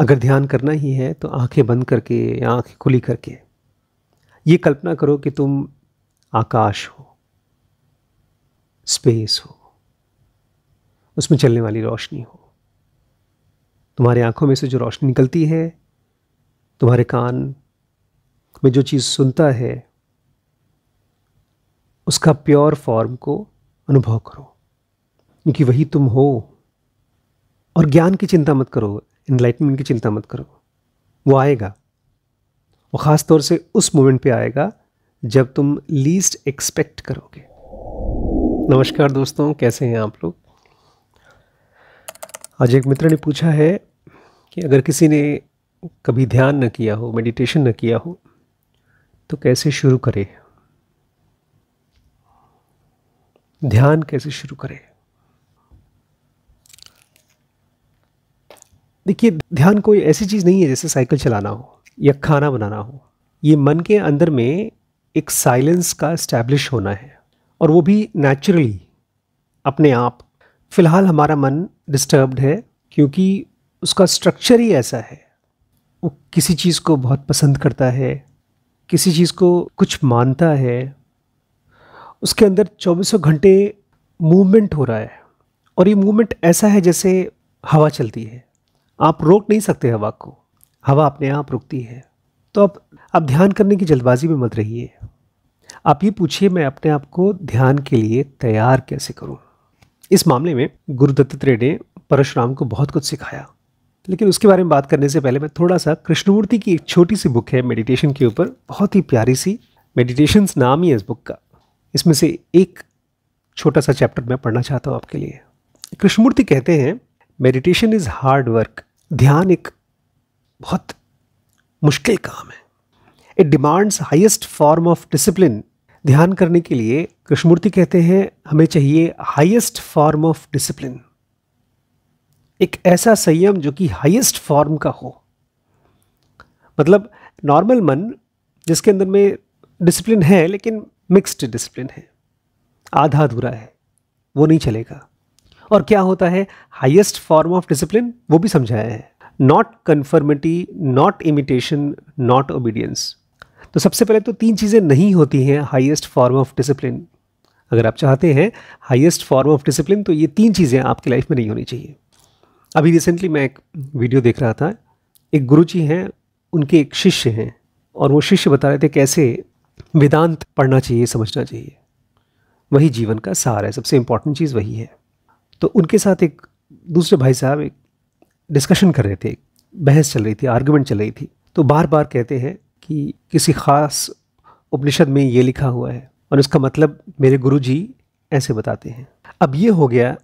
अगर ध्यान करना ही है तो आंखें बंद करके या आंखें खुली करके ये कल्पना करो कि तुम आकाश हो स्पेस हो उसमें चलने वाली रोशनी हो तुम्हारे आंखों में से जो रोशनी निकलती है तुम्हारे कान में जो चीज़ सुनता है उसका प्योर फॉर्म को अनुभव करो क्योंकि वही तुम हो और ज्ञान की चिंता मत करो इनलाइटमेंट की चिंता मत करो वो आएगा वो ख़ास तौर से उस मोमेंट पे आएगा जब तुम लीस्ट एक्सपेक्ट करोगे नमस्कार दोस्तों कैसे हैं आप लोग आज एक मित्र ने पूछा है कि अगर किसी ने कभी ध्यान न किया हो मेडिटेशन न किया हो तो कैसे शुरू करे ध्यान कैसे शुरू करें देखिए ध्यान कोई ऐसी चीज़ नहीं है जैसे साइकिल चलाना हो या खाना बनाना हो ये मन के अंदर में एक साइलेंस का इस्टेब्लिश होना है और वो भी नेचुरली अपने आप फिलहाल हमारा मन डिस्टर्ब्ड है क्योंकि उसका स्ट्रक्चर ही ऐसा है वो किसी चीज़ को बहुत पसंद करता है किसी चीज़ को कुछ मानता है उसके अंदर चौबीसों घंटे मूवमेंट हो रहा है और ये मूवमेंट ऐसा है जैसे हवा चलती है आप रोक नहीं सकते हवा को हवा अपने आप रुकती है तो आप अब ध्यान करने की जल्दबाजी में मत रहिए आप ये पूछिए मैं अपने आप को ध्यान के लिए तैयार कैसे करूं इस मामले में गुरु दत्तात्रेय ने परशुराम को बहुत कुछ सिखाया लेकिन उसके बारे में बात करने से पहले मैं थोड़ा सा कृष्णमूर्ति की एक छोटी सी बुक है मेडिटेशन के ऊपर बहुत ही प्यारी सी मेडिटेशंस नाम ही है इस बुक का इसमें से एक छोटा सा चैप्टर मैं पढ़ना चाहता हूँ आपके लिए कृष्णमूर्ति कहते हैं मेडिटेशन इज़ हार्ड वर्क ध्यान एक बहुत मुश्किल काम है it demands highest form of discipline ध्यान करने के लिए कृष्णमूर्ति कहते हैं हमें चाहिए हाइएस्ट फॉर्म ऑफ डिसिप्लिन एक ऐसा संयम जो कि हाइएस्ट फॉर्म का हो मतलब नॉर्मल मन जिसके अंदर में डिसिप्लिन है लेकिन मिक्स्ड डिसिप्लिन है आधा अधूरा है वो नहीं चलेगा और क्या होता है हाइएस्ट फॉर्म ऑफ डिसिप्लिन वो भी समझाया है not conformity not imitation not obedience तो सबसे पहले तो तीन चीज़ें नहीं होती हैं हाइएस्ट फॉर्म ऑफ डिसिप्लिन अगर आप चाहते हैं हाइएस्ट फॉर्म ऑफ डिसिप्लिन तो ये तीन चीज़ें आपकी लाइफ में नहीं होनी चाहिए अभी रिसेंटली मैं एक वीडियो देख रहा था एक गुरु जी हैं उनके एक शिष्य हैं और वो शिष्य बता रहे थे कैसे वेदांत पढ़ना चाहिए समझना चाहिए वही जीवन का सार है सबसे इंपॉर्टेंट चीज़ वही है तो उनके साथ एक दूसरे भाई साहब एक डिस्कशन कर रहे थे बहस चल रही थी आर्गूमेंट चल रही थी तो बार बार कहते हैं कि किसी ख़ास उपनिषद में ये लिखा हुआ है और उसका मतलब मेरे गुरु जी ऐसे बताते हैं अब ये हो गया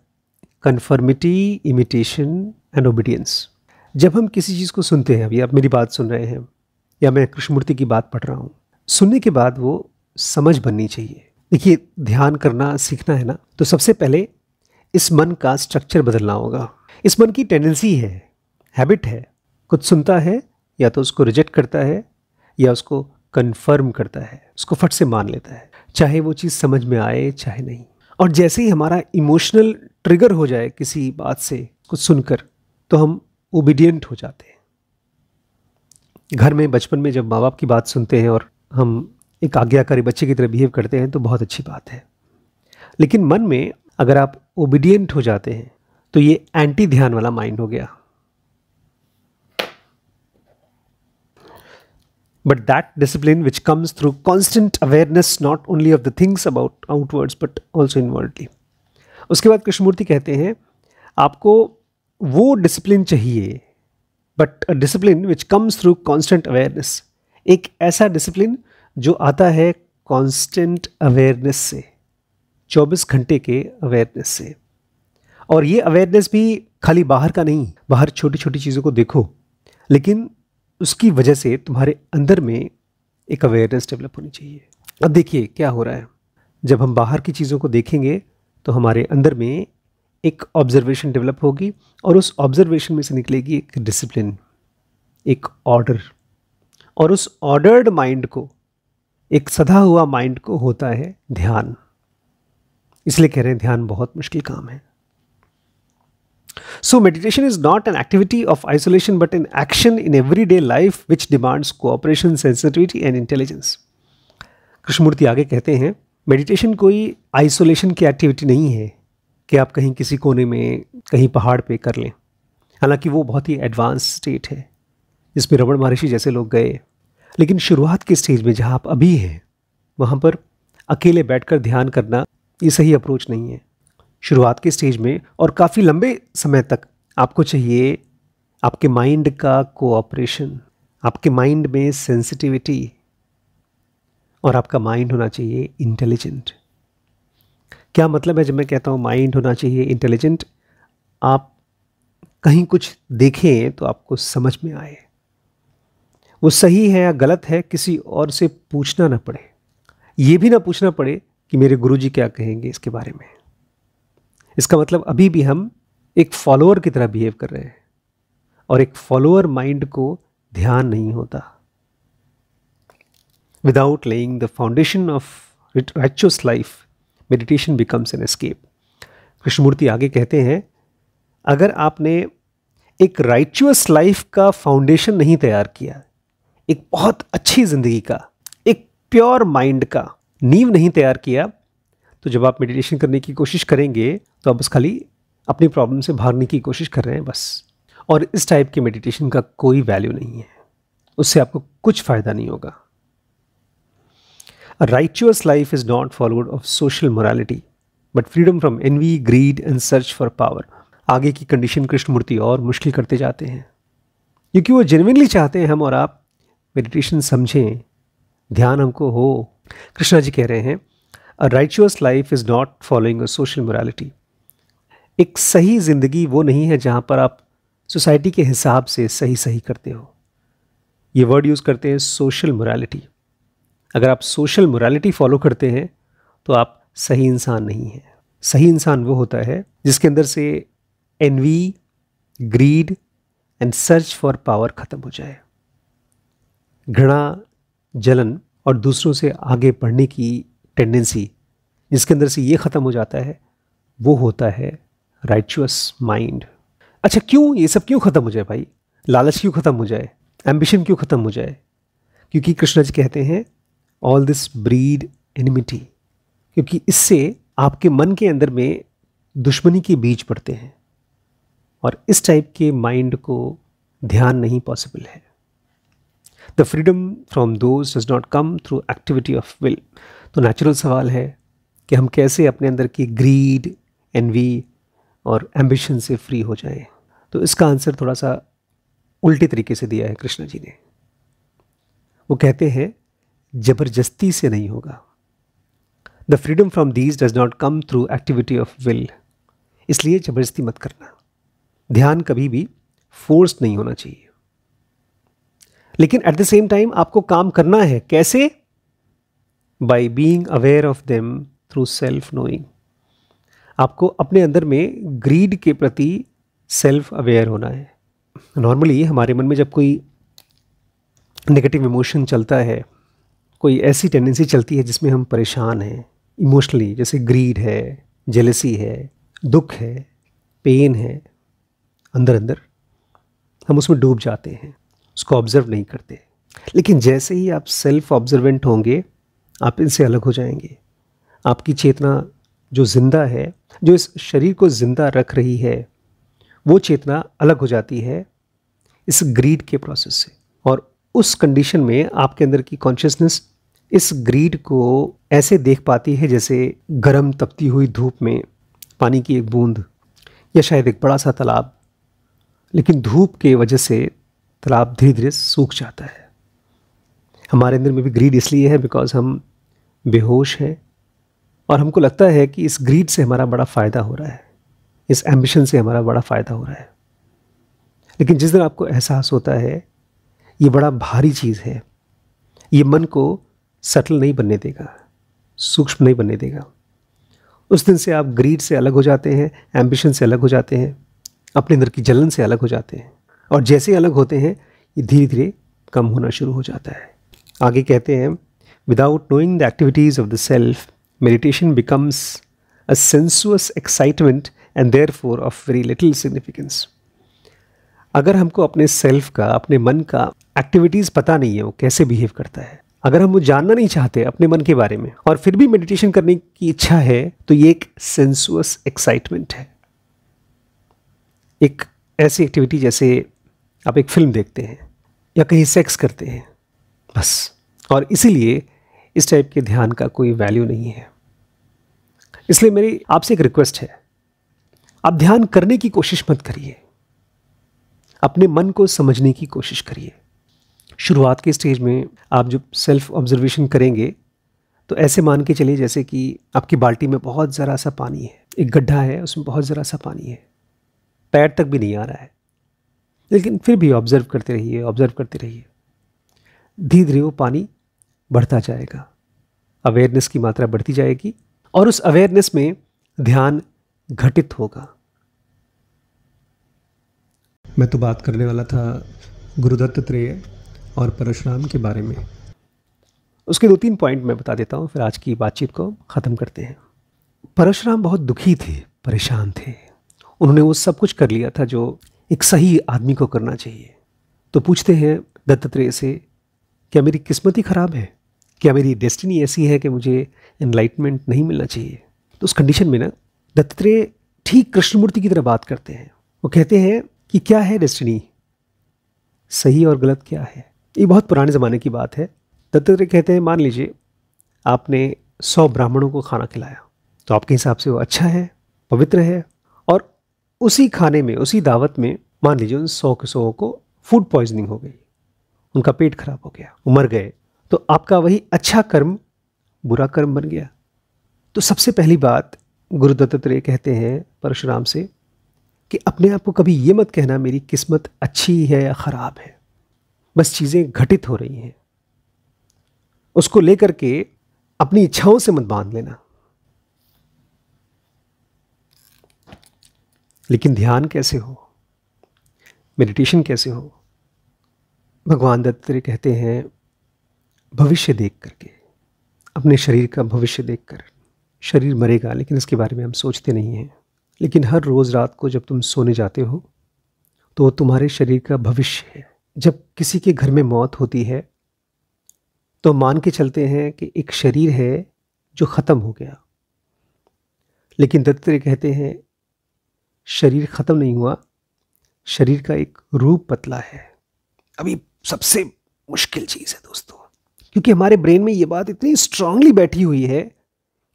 कन्फर्मिटी इमिटेशन एंड ओबीडियंस जब हम किसी चीज़ को सुनते हैं अभी आप मेरी बात सुन रहे हैं या मैं कृष्णमूर्ति की बात पढ़ रहा हूँ सुनने के बाद वो समझ बननी चाहिए देखिए ध्यान करना सीखना है ना तो सबसे पहले इस मन का स्ट्रक्चर बदलना होगा इस मन की टेंडेंसी है हैबिट है कुछ सुनता है या तो उसको रिजेक्ट करता है या उसको कन्फर्म करता है उसको फट से मान लेता है चाहे वो चीज़ समझ में आए चाहे नहीं और जैसे ही हमारा इमोशनल ट्रिगर हो जाए किसी बात से कुछ सुनकर तो हम ओबीडियंट हो जाते हैं घर में बचपन में जब माँ बाप की बात सुनते हैं और हम एक आज्ञाकारी बच्चे की तरह बिहेव करते हैं तो बहुत अच्छी बात है लेकिन मन में अगर आप ओबीडियंट हो जाते हैं तो ये एंटी ध्यान वाला माइंड हो गया but that discipline which comes through constant awareness not only of the things about outwards but also inwardly उसके बाद कृष्णमूर्ति कहते हैं आपको वो डिसिप्लिन चाहिए but discipline which comes through constant awareness एक ऐसा डिसिप्लिन जो आता है कॉन्स्टेंट अवेयरनेस से 24 घंटे के अवेयरनेस से और ये अवेयरनेस भी खाली बाहर का नहीं बाहर छोटी छोटी चीज़ों को देखो लेकिन उसकी वजह से तुम्हारे अंदर में एक अवेयरनेस डेवलप होनी चाहिए अब देखिए क्या हो रहा है जब हम बाहर की चीज़ों को देखेंगे तो हमारे अंदर में एक ऑब्जर्वेशन डेवलप होगी और उस ऑब्जर्वेशन में से निकलेगी एक डिसिप्लिन एक ऑर्डर और उस ऑर्डर्ड माइंड को एक सदा हुआ माइंड को होता है ध्यान इसलिए कह रहे हैं ध्यान बहुत मुश्किल काम है so meditation is not an activity of isolation but an action in every day life which demands cooperation sensitivity and intelligence Krishnamurti आगे कहते हैं मेडिटेशन कोई आइसोलेशन की एक्टिविटी नहीं है कि आप कहीं किसी कोने में कहीं पहाड़ पे कर लें हालांकि वो बहुत ही एडवांस स्टेट है जिसमें रमण महर्षि जैसे लोग गए लेकिन शुरुआत के स्टेज में जहाँ आप अभी हैं वहाँ पर अकेले बैठकर ध्यान करना ये सही अप्रोच नहीं है शुरुआत के स्टेज में और काफ़ी लंबे समय तक आपको चाहिए आपके माइंड का कोऑपरेशन आपके माइंड में सेंसिटिविटी और आपका माइंड होना चाहिए इंटेलिजेंट क्या मतलब है जब मैं कहता हूँ माइंड होना चाहिए इंटेलिजेंट आप कहीं कुछ देखें तो आपको समझ में आए वो सही है या गलत है किसी और से पूछना ना पड़े ये भी ना पूछना पड़े कि मेरे जी क्या कहेंगे इसके बारे में इसका मतलब अभी भी हम एक फॉलोअर की तरह बिहेव कर रहे हैं और एक फॉलोअर माइंड को ध्यान नहीं होता without laying the foundation of righteous life meditation becomes an escape Krishnamurti आगे कहते हैं अगर आपने एक राइचुअस लाइफ का फाउंडेशन नहीं तैयार किया एक बहुत अच्छी ज़िंदगी का एक प्योर माइंड का नींव नहीं तैयार किया तो जब आप मेडिटेशन करने की कोशिश करेंगे तो आप बस खाली अपनी प्रॉब्लम से भागने की कोशिश कर रहे हैं बस और इस टाइप के मेडिटेशन का कोई वैल्यू नहीं है उससे आपको कुछ फ़ायदा नहीं होगा righteous life is not followed of social morality but freedom from envy greed and search for power आगे की कंडीशन कृष्णमूर्ति और मुश्किल करते जाते हैं क्योंकि वो जेनविनली चाहते हैं हम और आप मेडिटेशन समझें ध्यान हमको हो कृष्णा जी कह रहे हैं a righteous life is not following a social morality एक सही ज़िंदगी वो नहीं है जहाँ पर आप सोसाइटी के हिसाब से सही सही करते हो ये वर्ड यूज़ करते हैं सोशल मोरालिटी अगर आप सोशल मोरालिटी फॉलो करते हैं तो आप सही इंसान नहीं हैं सही इंसान वो होता है जिसके अंदर से envy greed and search for power ख़त्म हो जाए घृणा जलन और दूसरों से आगे पढ़ने की टेंडेंसी जिसके अंदर से ये ख़त्म हो जाता है वो होता है राइचुअस माइंड अच्छा क्यों ये सब क्यों ख़त्म हो जाए भाई लालच क्यों ख़त्म हो जाए एम्बिशन क्यों ख़त्म हो जाए क्योंकि कृष्णा जी कहते हैं ऑल दिस ब्रीड एनिमिटी क्योंकि इससे आपके मन के अंदर में दुश्मनी के बीज पड़ते हैं और इस टाइप के माइंड को ध्यान नहीं पॉसिबल है the freedom from those does not come through activity of will तो नेचुरल सवाल है कि हम कैसे अपने अंदर की ग्रीड वी और एम्बिशन से फ्री हो जाएं तो इसका आंसर थोड़ा सा उल्टे तरीके से दिया है कृष्णा जी ने वो कहते हैं जबरदस्ती से नहीं होगा the freedom from these does not come through activity of will इसलिए जबरदस्ती मत करना ध्यान कभी भी फोर्स नहीं होना चाहिए लेकिन एट द सेम टाइम आपको काम करना है कैसे by being aware of them through self knowing आपको अपने अंदर में ग्रीड के प्रति सेल्फ अवेयर होना है नॉर्मली हमारे मन में जब कोई नेगेटिव इमोशन चलता है कोई ऐसी टेंडेंसी चलती है जिसमें हम परेशान हैं इमोशनली जैसे ग्रीड है जेलसी है दुख है पेन है अंदर अंदर हम उसमें डूब जाते हैं उसको ऑब्जर्व नहीं करते लेकिन जैसे ही आप सेल्फ ऑब्जर्वेंट होंगे आप इनसे अलग हो जाएंगे आपकी चेतना जो जिंदा है जो इस शरीर को जिंदा रख रही है वो चेतना अलग हो जाती है इस ग्रीड के प्रोसेस से और उस कंडीशन में आपके अंदर की कॉन्शियसनेस इस ग्रीड को ऐसे देख पाती है जैसे गर्म तपती हुई धूप में पानी की एक बूंद या शायद एक बड़ा सा तालाब लेकिन धूप के वजह से तालाब धीरे धीरे सूख जाता है हमारे अंदर में भी ग्रीड इसलिए है बिकॉज हम बेहोश हैं और हमको लगता है कि इस ग्रीड से हमारा बड़ा फ़ायदा हो रहा है इस एम्बिशन से हमारा बड़ा फ़ायदा हो रहा है लेकिन जिस दिन आपको एहसास होता है ये बड़ा भारी चीज़ है ये मन को सटल नहीं बनने देगा सूक्ष्म नहीं बनने देगा उस दिन से आप ग्रीड से अलग हो जाते हैं एम्बिशन से अलग हो जाते हैं अपने अंदर की जलन से अलग हो जाते हैं और जैसे अलग होते हैं ये धीरे धीरे कम होना शुरू हो जाता है आगे कहते हैं without knowing the activities of the self meditation becomes a sensuous excitement and therefore of very little significance अगर हमको अपने सेल्फ का अपने मन का एक्टिविटीज़ पता नहीं है वो कैसे बिहेव करता है अगर हम वो जानना नहीं चाहते अपने मन के बारे में और फिर भी मेडिटेशन करने की इच्छा है तो ये एक सेंसुअस एक्साइटमेंट है एक ऐसी एक्टिविटी जैसे आप एक फिल्म देखते हैं या कहीं सेक्स करते हैं बस और इसीलिए इस टाइप के ध्यान का कोई वैल्यू नहीं है इसलिए मेरी आपसे एक रिक्वेस्ट है आप ध्यान करने की कोशिश मत करिए अपने मन को समझने की कोशिश करिए शुरुआत के स्टेज में आप जब सेल्फ ऑब्जर्वेशन करेंगे तो ऐसे मान के चलिए जैसे कि आपकी बाल्टी में बहुत ज़रा सा पानी है एक गड्ढा है उसमें बहुत ज़रा सा पानी है पैर तक भी नहीं आ रहा है लेकिन फिर भी ऑब्ज़र्व करते रहिए ऑब्ज़र्व करते रहिए धीरे धीरे वो पानी बढ़ता जाएगा अवेयरनेस की मात्रा बढ़ती जाएगी और उस अवेयरनेस में ध्यान घटित होगा मैं तो बात करने वाला था गुरुदत्त त्रेय और परशुराम के बारे में उसके दो तीन पॉइंट मैं बता देता हूँ फिर आज की बातचीत को ख़त्म करते हैं परशुराम बहुत दुखी थे परेशान थे उन्होंने वो सब कुछ कर लिया था जो एक सही आदमी को करना चाहिए तो पूछते हैं दत्तात्रेय से क्या मेरी किस्मत ही ख़राब है क्या मेरी डेस्टिनी ऐसी है कि मुझे इनलाइटमेंट नहीं मिलना चाहिए तो उस कंडीशन में ना दत्तात्रेय ठीक कृष्णमूर्ति की तरह बात करते हैं वो कहते हैं कि क्या है डेस्टिनी सही और गलत क्या है ये बहुत पुराने ज़माने की बात है दत्तात्रेय कहते हैं मान लीजिए आपने सौ ब्राह्मणों को खाना खिलाया तो आपके हिसाब से वो अच्छा है पवित्र है और उसी खाने में उसी दावत में मान लीजिए उन सौ के सौ को फूड पॉइजनिंग हो गई उनका पेट खराब हो गया वो मर गए तो आपका वही अच्छा कर्म बुरा कर्म बन गया तो सबसे पहली बात गुरु दत्तात्रेय कहते हैं परशुराम से कि अपने आप को कभी ये मत कहना मेरी किस्मत अच्छी है या ख़राब है बस चीज़ें घटित हो रही हैं उसको लेकर के अपनी इच्छाओं से मत बांध लेना लेकिन ध्यान कैसे हो मेडिटेशन कैसे हो भगवान दत्तरे कहते हैं भविष्य देख करके अपने शरीर का भविष्य देख कर शरीर मरेगा लेकिन इसके बारे में हम सोचते नहीं हैं लेकिन हर रोज़ रात को जब तुम सोने जाते हो तो तुम्हारे शरीर का भविष्य है जब किसी के घर में मौत होती है तो मान के चलते हैं कि एक शरीर है जो ख़त्म हो गया लेकिन दत्तरे कहते हैं शरीर ख़त्म नहीं हुआ शरीर का एक रूप पतला है अभी सबसे मुश्किल चीज़ है दोस्तों क्योंकि हमारे ब्रेन में यह बात इतनी स्ट्रांगली बैठी हुई है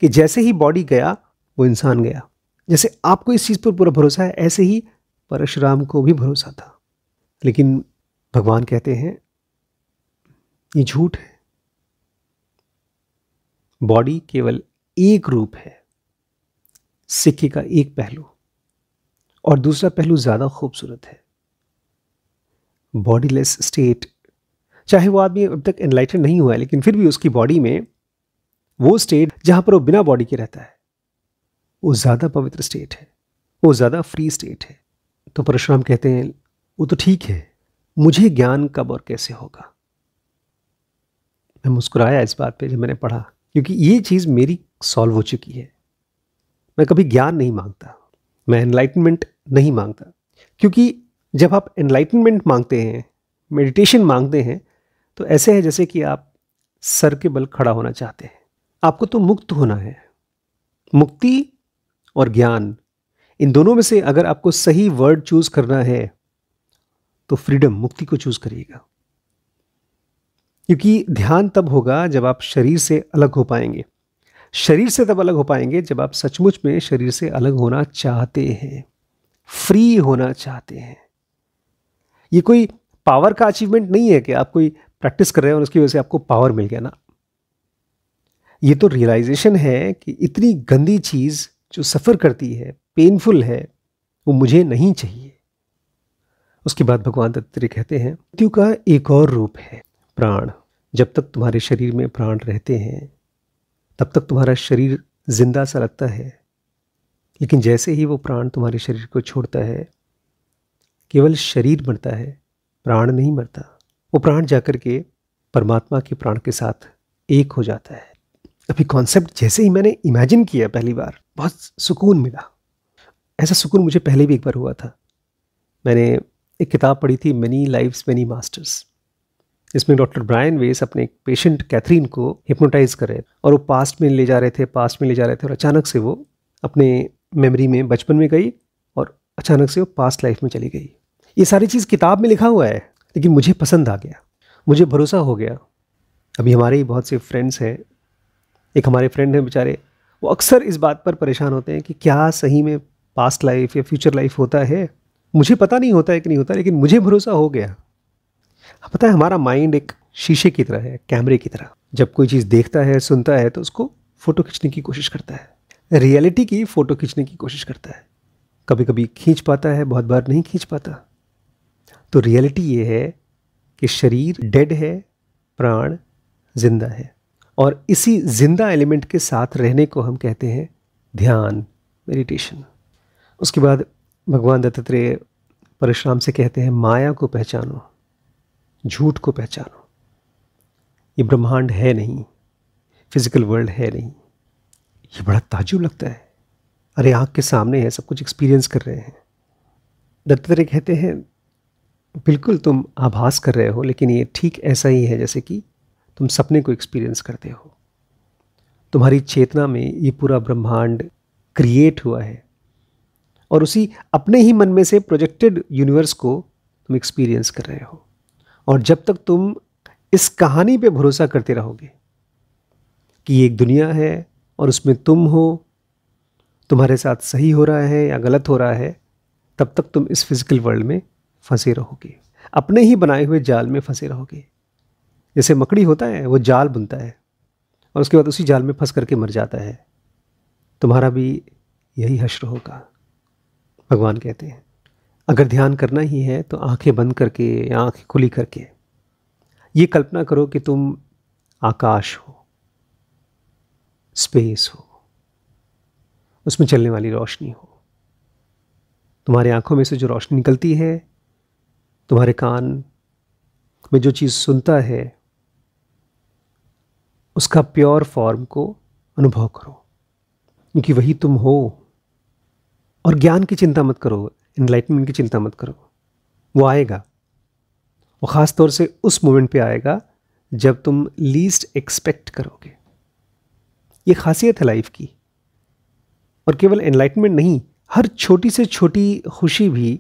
कि जैसे ही बॉडी गया वो इंसान गया जैसे आपको इस चीज़ पर पूरा भरोसा है ऐसे ही परशुराम को भी भरोसा था लेकिन भगवान कहते हैं ये झूठ है बॉडी केवल एक रूप है सिक्के का एक पहलू और दूसरा पहलू ज़्यादा खूबसूरत है बॉडीलेस स्टेट चाहे वो आदमी अब तक एनलाइटेड नहीं हुआ है लेकिन फिर भी उसकी बॉडी में वो स्टेट जहां पर वो बिना बॉडी के रहता है वो ज़्यादा पवित्र स्टेट है वो ज़्यादा फ्री स्टेट है तो परशुराम कहते हैं वो तो ठीक है मुझे ज्ञान कब और कैसे होगा मैं मुस्कुराया इस बात पे जब मैंने पढ़ा क्योंकि ये चीज़ मेरी सॉल्व हो चुकी है मैं कभी ज्ञान नहीं मांगता मैं एनलाइटमेंट नहीं मांगता क्योंकि जब आप एनलाइटनमेंट मांगते हैं मेडिटेशन मांगते हैं तो ऐसे है जैसे कि आप सर के बल खड़ा होना चाहते हैं आपको तो मुक्त होना है मुक्ति और ज्ञान इन दोनों में से अगर आपको सही वर्ड चूज करना है तो फ्रीडम मुक्ति को चूज करिएगा क्योंकि ध्यान तब होगा जब आप शरीर से अलग हो पाएंगे शरीर से तब अलग हो पाएंगे जब आप सचमुच में शरीर से अलग होना चाहते हैं फ्री होना चाहते हैं ये कोई पावर का अचीवमेंट नहीं है कि आप कोई प्रैक्टिस कर रहे हैं और उसकी वजह से आपको पावर मिल गया ना ये तो रियलाइजेशन है कि इतनी गंदी चीज़ जो सफ़र करती है पेनफुल है वो मुझे नहीं चाहिए उसके बाद भगवान दत्तात्रेय कहते हैं मृत्यु का एक और रूप है प्राण जब तक तुम्हारे शरीर में प्राण रहते हैं तब तक तुम्हारा शरीर जिंदा सा लगता है लेकिन जैसे ही वो प्राण तुम्हारे शरीर को छोड़ता है केवल शरीर मरता है प्राण नहीं मरता वो प्राण जाकर के परमात्मा के प्राण के साथ एक हो जाता है अभी कॉन्सेप्ट जैसे ही मैंने इमेजिन किया पहली बार बहुत सुकून मिला ऐसा सुकून मुझे पहले भी एक बार हुआ था मैंने एक किताब पढ़ी थी मेनी लाइफ्स मेनी मास्टर्स इसमें डॉक्टर ब्रायन वेस अपने एक पेशेंट कैथरीन को हिप्नोटाइज कर रहे थे और वो पास्ट में ले जा रहे थे पास्ट में ले जा रहे थे और अचानक से वो अपने मेमोरी में बचपन में गई और अचानक से वो पास्ट लाइफ में चली गई ये सारी चीज़ किताब में लिखा हुआ है लेकिन मुझे पसंद आ गया मुझे भरोसा हो गया अभी हमारे ही बहुत से फ्रेंड्स हैं एक हमारे फ्रेंड हैं बेचारे वो अक्सर इस बात पर परेशान होते हैं कि क्या सही में पास्ट लाइफ या फ्यूचर लाइफ होता है मुझे पता नहीं होता है कि नहीं होता लेकिन मुझे भरोसा हो गया पता है हमारा माइंड एक शीशे की तरह है कैमरे की तरह जब कोई चीज़ देखता है सुनता है तो उसको फ़ोटो खींचने की कोशिश करता है रियलिटी की फ़ोटो खींचने की कोशिश करता है कभी कभी खींच पाता है बहुत बार नहीं खींच पाता तो रियलिटी ये है कि शरीर डेड है प्राण जिंदा है और इसी जिंदा एलिमेंट के साथ रहने को हम कहते हैं ध्यान मेडिटेशन उसके बाद भगवान दत्तात्रेय परशुराम से कहते हैं माया को पहचानो झूठ को पहचानो ये ब्रह्मांड है नहीं फिजिकल वर्ल्ड है नहीं ये बड़ा ताजुब लगता है अरे आँख के सामने है सब कुछ एक्सपीरियंस कर रहे हैं दत्तात्रेय कहते हैं बिल्कुल तुम आभास कर रहे हो लेकिन ये ठीक ऐसा ही है जैसे कि तुम सपने को एक्सपीरियंस करते हो तुम्हारी चेतना में ये पूरा ब्रह्मांड क्रिएट हुआ है और उसी अपने ही मन में से प्रोजेक्टेड यूनिवर्स को तुम एक्सपीरियंस कर रहे हो और जब तक तुम इस कहानी पे भरोसा करते रहोगे कि ये एक दुनिया है और उसमें तुम हो तुम्हारे साथ सही हो रहा है या गलत हो रहा है तब तक तुम इस फिज़िकल वर्ल्ड में फंसे रहोगे अपने ही बनाए हुए जाल में फंसे रहोगे जैसे मकड़ी होता है वो जाल बुनता है और उसके बाद उसी जाल में फंस करके मर जाता है तुम्हारा भी यही हश्र होगा भगवान कहते हैं अगर ध्यान करना ही है तो आंखें बंद करके या आँखें खुली करके ये कल्पना करो कि तुम आकाश हो स्पेस हो उसमें चलने वाली रोशनी हो तुम्हारी आंखों में से जो रोशनी निकलती है तुम्हारे कान में जो चीज़ सुनता है उसका प्योर फॉर्म को अनुभव करो क्योंकि वही तुम हो और ज्ञान की चिंता मत करो इनलाइटमेंट की चिंता मत करो वो आएगा वो ख़ास तौर से उस मोमेंट पे आएगा जब तुम लीस्ट एक्सपेक्ट करोगे ये खासियत है लाइफ की और केवल एनलाइटमेंट नहीं हर छोटी से छोटी खुशी भी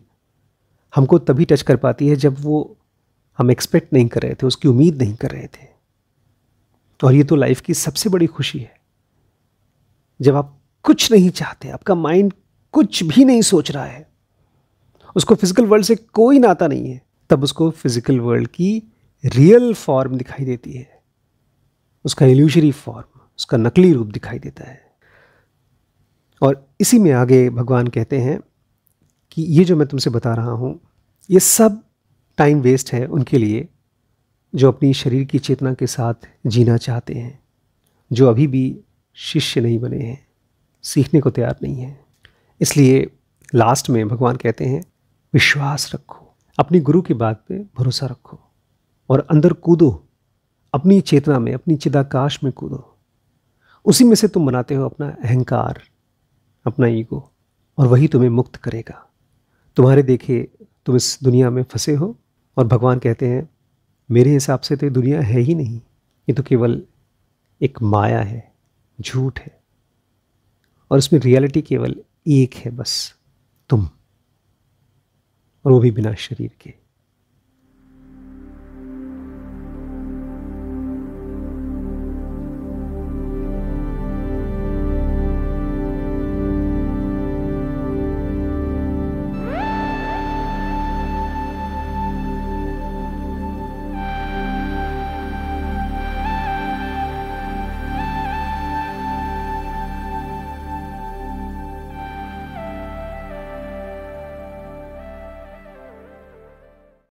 हमको तभी टच कर पाती है जब वो हम एक्सपेक्ट नहीं कर रहे थे उसकी उम्मीद नहीं कर रहे थे तो और ये तो लाइफ की सबसे बड़ी खुशी है जब आप कुछ नहीं चाहते आपका माइंड कुछ भी नहीं सोच रहा है उसको फिजिकल वर्ल्ड से कोई नाता नहीं है तब उसको फिजिकल वर्ल्ड की रियल फॉर्म दिखाई देती है उसका इल्यूजरी फॉर्म उसका नकली रूप दिखाई देता है और इसी में आगे भगवान कहते हैं कि ये जो मैं तुमसे बता रहा हूँ ये सब टाइम वेस्ट है उनके लिए जो अपनी शरीर की चेतना के साथ जीना चाहते हैं जो अभी भी शिष्य नहीं बने हैं सीखने को तैयार नहीं है इसलिए लास्ट में भगवान कहते हैं विश्वास रखो अपनी गुरु की बात पे भरोसा रखो और अंदर कूदो अपनी चेतना में अपनी चिदाकाश में कूदो उसी में से तुम बनाते हो अपना अहंकार अपना ईगो और वही तुम्हें मुक्त करेगा तुम्हारे देखे तुम इस दुनिया में फंसे हो और भगवान कहते हैं मेरे हिसाब से तो ये दुनिया है ही नहीं ये तो केवल एक माया है झूठ है और इसमें रियलिटी केवल एक है बस तुम और वो भी बिना शरीर के